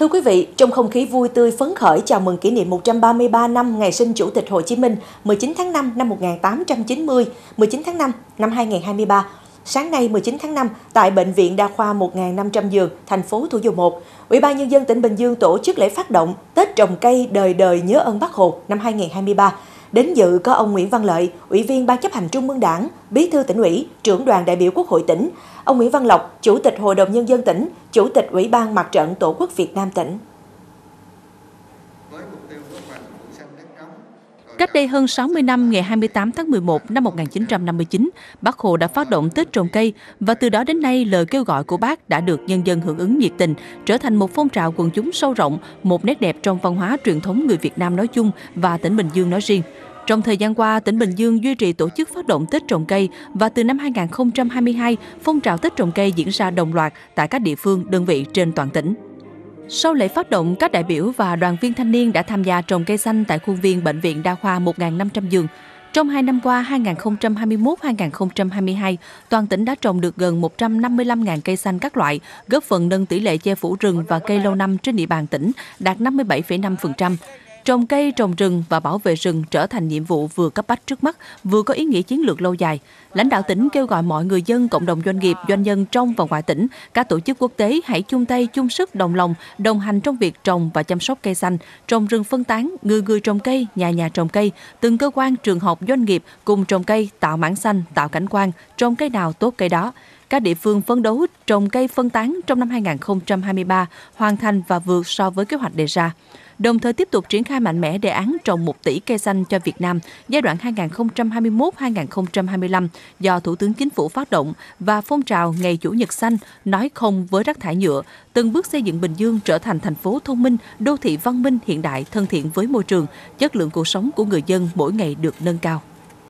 Thưa quý vị, trong không khí vui tươi phấn khởi chào mừng kỷ niệm 133 năm ngày sinh Chủ tịch Hồ Chí Minh 19 tháng 5 năm 1890, 19 tháng 5 năm 2023, sáng nay 19 tháng 5 tại Bệnh viện Đa khoa 1.500 giường, thành phố Thủ Dầu Một, Ủy ban Nhân dân tỉnh Bình Dương tổ chức lễ phát động Tết trồng cây đời đời nhớ ơn Bác Hồ năm 2023. Đến dự có ông Nguyễn Văn Lợi, Ủy viên Ban chấp hành Trung ương Đảng, Bí thư tỉnh ủy, trưởng đoàn đại biểu Quốc hội tỉnh, ông Nguyễn Văn Lộc, Chủ tịch Hội đồng Nhân dân tỉnh, Chủ tịch Ủy ban Mặt trận Tổ quốc Việt Nam tỉnh. Cách đây hơn 60 năm, ngày 28 tháng 11 năm 1959, Bác Hồ đã phát động Tết trồng cây và từ đó đến nay lời kêu gọi của bác đã được nhân dân hưởng ứng nhiệt tình, trở thành một phong trào quần chúng sâu rộng, một nét đẹp trong văn hóa truyền thống người Việt Nam nói chung và tỉnh Bình Dương nói riêng. Trong thời gian qua, tỉnh Bình Dương duy trì tổ chức phát động Tết trồng cây và từ năm 2022, phong trào Tết trồng cây diễn ra đồng loạt tại các địa phương, đơn vị trên toàn tỉnh. Sau lễ phát động, các đại biểu và đoàn viên thanh niên đã tham gia trồng cây xanh tại khuôn viên Bệnh viện Đa khoa 1.500 giường. Trong 2 năm qua 2021-2022, toàn tỉnh đã trồng được gần 155.000 cây xanh các loại, góp phần nâng tỷ lệ che phủ rừng và cây lâu năm trên địa bàn tỉnh đạt 57,5%. Trồng cây, trồng rừng và bảo vệ rừng trở thành nhiệm vụ vừa cấp bách trước mắt, vừa có ý nghĩa chiến lược lâu dài. Lãnh đạo tỉnh kêu gọi mọi người dân, cộng đồng doanh nghiệp, doanh nhân trong và ngoài tỉnh, các tổ chức quốc tế hãy chung tay chung sức đồng lòng, đồng hành trong việc trồng và chăm sóc cây xanh, trồng rừng phân tán, người người trồng cây, nhà nhà trồng cây, từng cơ quan, trường học, doanh nghiệp cùng trồng cây, tạo mảng xanh, tạo cảnh quan, trồng cây nào tốt cây đó các địa phương phấn đấu trồng cây phân tán trong năm 2023 hoàn thành và vượt so với kế hoạch đề ra đồng thời tiếp tục triển khai mạnh mẽ đề án trồng 1 tỷ cây xanh cho Việt Nam giai đoạn 2021-2025 do Thủ tướng Chính phủ phát động và phong trào Ngày Chủ nhật xanh nói không với rác thải nhựa, từng bước xây dựng Bình Dương trở thành thành phố thông minh, đô thị văn minh hiện đại thân thiện với môi trường, chất lượng cuộc sống của người dân mỗi ngày được nâng cao.